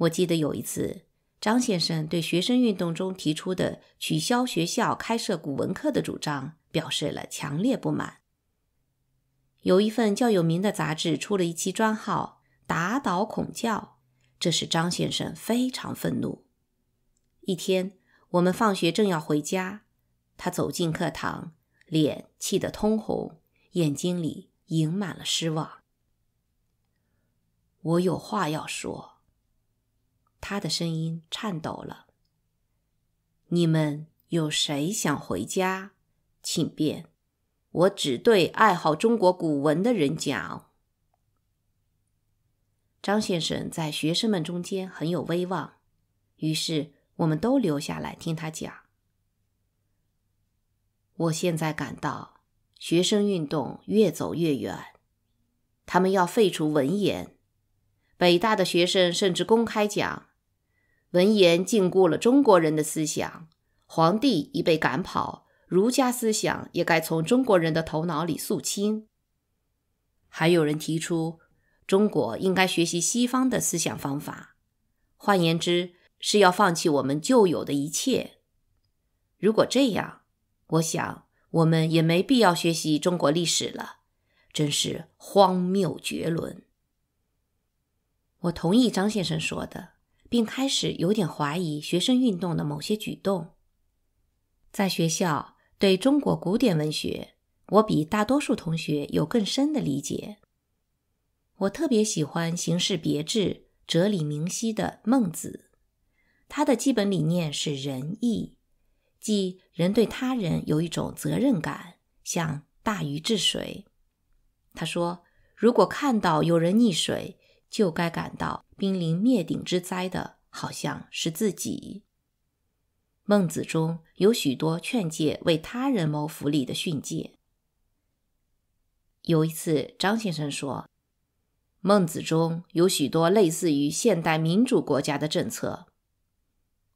我记得有一次，张先生对学生运动中提出的取消学校开设古文课的主张表示了强烈不满。有一份较有名的杂志出了一期专号“打倒孔教”，这使张先生非常愤怒。一天，我们放学正要回家，他走进课堂，脸气得通红，眼睛里盈满了失望。我有话要说。他的声音颤抖了。你们有谁想回家，请便。我只对爱好中国古文的人讲。张先生在学生们中间很有威望，于是我们都留下来听他讲。我现在感到，学生运动越走越远，他们要废除文言。北大的学生甚至公开讲。文言禁锢了中国人的思想，皇帝已被赶跑，儒家思想也该从中国人的头脑里肃清。还有人提出，中国应该学习西方的思想方法，换言之，是要放弃我们旧有的一切。如果这样，我想我们也没必要学习中国历史了，真是荒谬绝伦。我同意张先生说的。并开始有点怀疑学生运动的某些举动。在学校，对中国古典文学，我比大多数同学有更深的理解。我特别喜欢形式别致、哲理明晰的《孟子》，他的基本理念是仁义，即人对他人有一种责任感，像大禹治水。他说：“如果看到有人溺水，”就该感到濒临灭顶之灾的，好像是自己。孟子中有许多劝诫为他人谋福利的训诫。有一次，张先生说，孟子中有许多类似于现代民主国家的政策。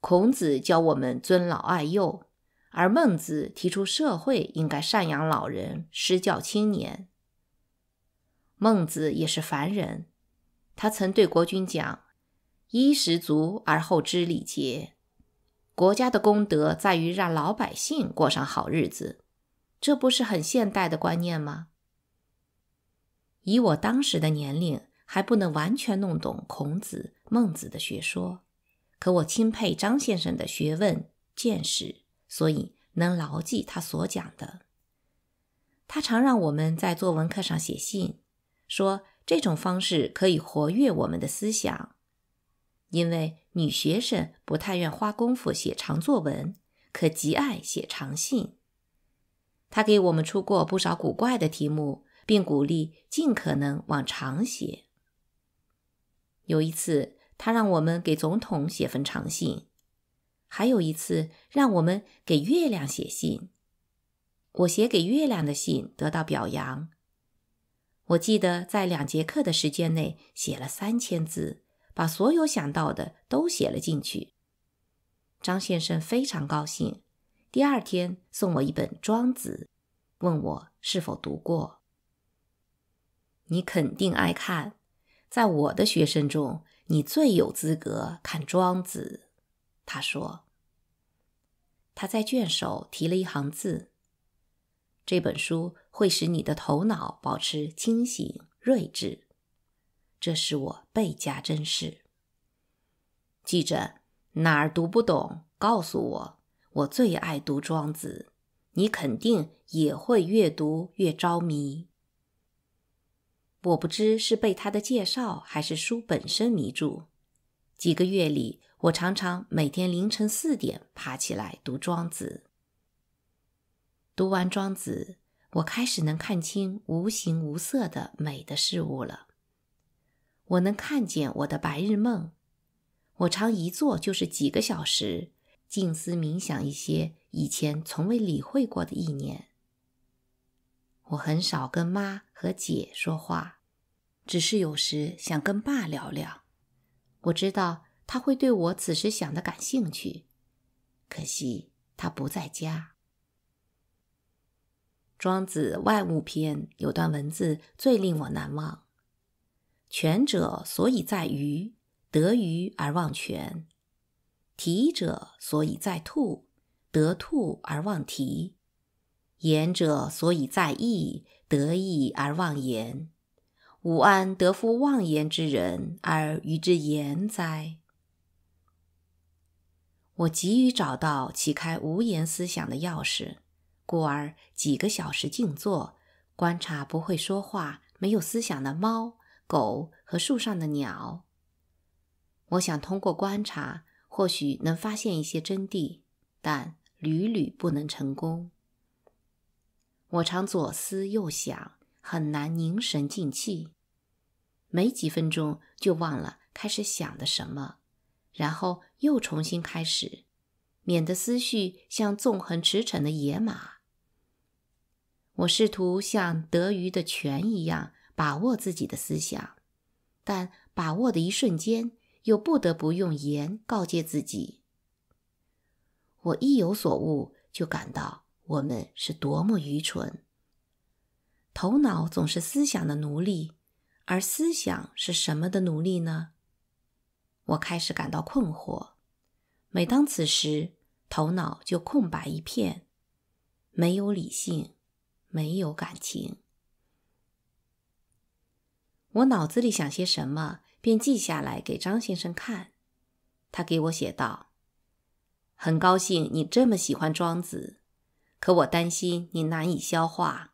孔子教我们尊老爱幼，而孟子提出社会应该赡养老人、施教青年。孟子也是凡人。他曾对国君讲：“衣食足而后知礼节，国家的功德在于让老百姓过上好日子，这不是很现代的观念吗？”以我当时的年龄，还不能完全弄懂孔子、孟子的学说，可我钦佩张先生的学问见识，所以能牢记他所讲的。他常让我们在作文课上写信，说。这种方式可以活跃我们的思想，因为女学生不太愿花功夫写长作文，可极爱写长信。他给我们出过不少古怪的题目，并鼓励尽可能往长写。有一次，他让我们给总统写封长信；还有一次，让我们给月亮写信。我写给月亮的信得到表扬。我记得在两节课的时间内写了三千字，把所有想到的都写了进去。张先生非常高兴，第二天送我一本《庄子》，问我是否读过。你肯定爱看，在我的学生中，你最有资格看《庄子》。他说。他在卷首提了一行字。这本书会使你的头脑保持清醒睿智，这使我倍加珍视。记着，哪儿读不懂，告诉我。我最爱读《庄子》，你肯定也会越读越着迷。我不知是被他的介绍还是书本身迷住。几个月里，我常常每天凌晨四点爬起来读《庄子》。读完《庄子》，我开始能看清无形无色的美的事物了。我能看见我的白日梦，我常一坐就是几个小时，静思冥想一些以前从未理会过的意念。我很少跟妈和姐说话，只是有时想跟爸聊聊。我知道他会对我此时想的感兴趣，可惜他不在家。庄子外物篇有段文字最令我难忘：“权者所以在于得于而忘权，提者所以在兔得兔而忘提，言者所以在意得意而忘言。吾安得夫忘言之人而与之言哉？”我急于找到启开无言思想的钥匙。故而，几个小时静坐观察不会说话、没有思想的猫、狗和树上的鸟，我想通过观察或许能发现一些真谛，但屡屡不能成功。我常左思右想，很难凝神静气，没几分钟就忘了开始想的什么，然后又重新开始。免得思绪像纵横驰骋的野马，我试图像得鱼的泉一样把握自己的思想，但把握的一瞬间，又不得不用言告诫自己。我一有所悟，就感到我们是多么愚蠢。头脑总是思想的奴隶，而思想是什么的奴隶呢？我开始感到困惑。每当此时，头脑就空白一片，没有理性，没有感情。我脑子里想些什么，便记下来给张先生看。他给我写道：“很高兴你这么喜欢庄子，可我担心你难以消化。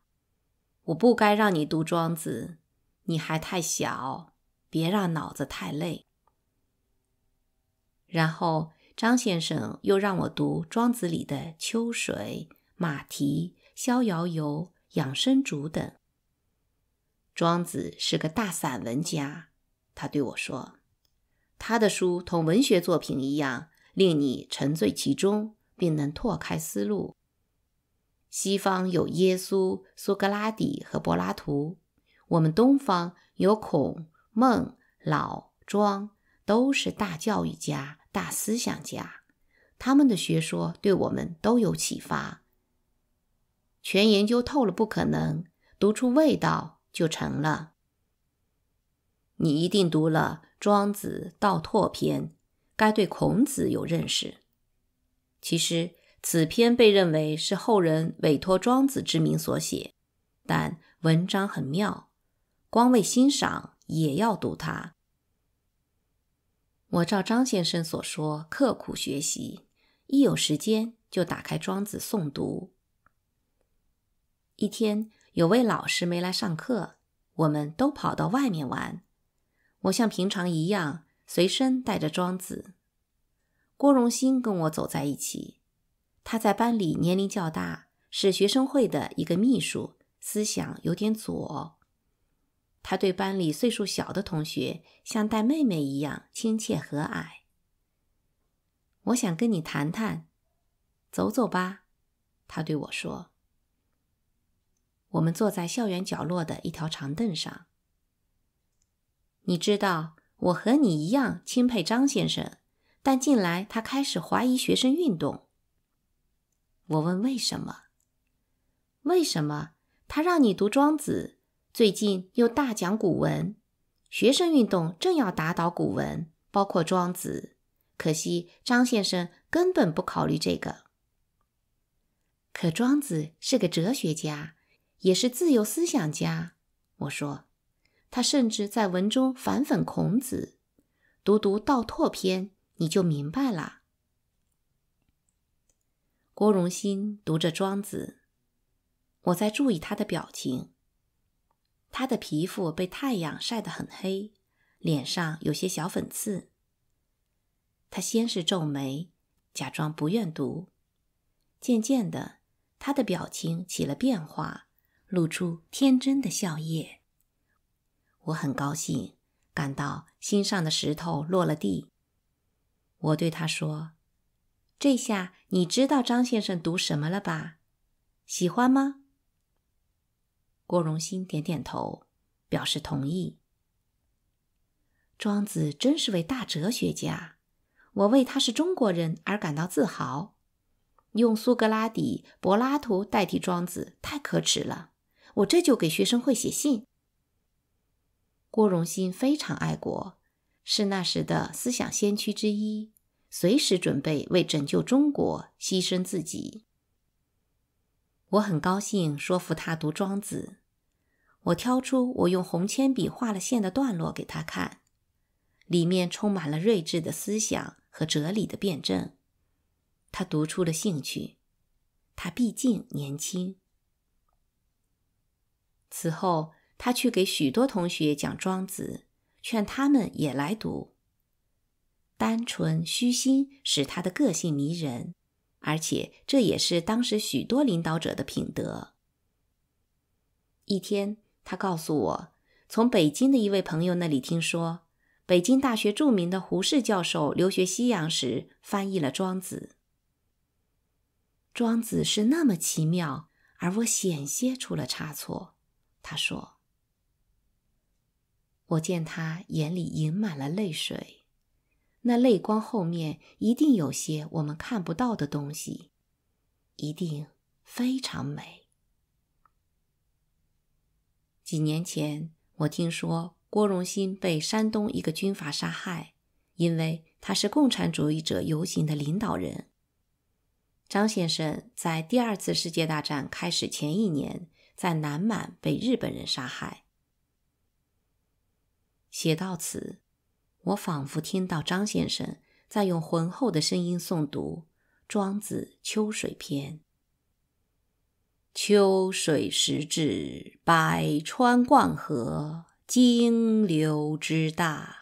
我不该让你读庄子，你还太小，别让脑子太累。”然后。张先生又让我读《庄子》里的《秋水》《马蹄》《逍遥游》《养生竹》等。庄子是个大散文家，他对我说：“他的书同文学作品一样，令你沉醉其中，并能拓开思路。”西方有耶稣、苏格拉底和柏拉图，我们东方有孔、孟、老、庄，都是大教育家。大思想家，他们的学说对我们都有启发。全研究透了不可能，读出味道就成了。你一定读了《庄子·道拓篇》，该对孔子有认识。其实此篇被认为是后人委托庄子之名所写，但文章很妙，光为欣赏也要读它。我照张先生所说，刻苦学习，一有时间就打开《庄子》诵读。一天，有位老师没来上课，我们都跑到外面玩。我像平常一样，随身带着《庄子》。郭荣兴跟我走在一起，他在班里年龄较大，是学生会的一个秘书，思想有点左。他对班里岁数小的同学像带妹妹一样亲切和蔼。我想跟你谈谈，走走吧，他对我说。我们坐在校园角落的一条长凳上。你知道，我和你一样钦佩张先生，但近来他开始怀疑学生运动。我问为什么？为什么他让你读《庄子》？最近又大讲古文，学生运动正要打倒古文，包括庄子。可惜张先生根本不考虑这个。可庄子是个哲学家，也是自由思想家。我说，他甚至在文中反讽孔子。读读《道拓篇》，你就明白了。郭荣新读着庄子，我在注意他的表情。他的皮肤被太阳晒得很黑，脸上有些小粉刺。他先是皱眉，假装不愿读，渐渐的，他的表情起了变化，露出天真的笑靥。我很高兴，感到心上的石头落了地。我对他说：“这下你知道张先生读什么了吧？喜欢吗？”郭荣新点点头，表示同意。庄子真是位大哲学家，我为他是中国人而感到自豪。用苏格拉底、柏拉图代替庄子太可耻了。我这就给学生会写信。郭荣新非常爱国，是那时的思想先驱之一，随时准备为拯救中国牺牲自己。我很高兴说服他读《庄子》，我挑出我用红铅笔画了线的段落给他看，里面充满了睿智的思想和哲理的辩证。他读出了兴趣，他毕竟年轻。此后，他去给许多同学讲《庄子》，劝他们也来读。单纯、虚心使他的个性迷人。而且这也是当时许多领导者的品德。一天，他告诉我，从北京的一位朋友那里听说，北京大学著名的胡适教授留学西洋时翻译了《庄子》。庄子是那么奇妙，而我险些出了差错。他说：“我见他眼里盈满了泪水。”那泪光后面一定有些我们看不到的东西，一定非常美。几年前，我听说郭荣兴被山东一个军阀杀害，因为他是共产主义者游行的领导人。张先生在第二次世界大战开始前一年，在南满被日本人杀害。写到此。我仿佛听到张先生在用浑厚的声音诵读《庄子·秋水篇》：“秋水时至，百川贯河，泾流之大。”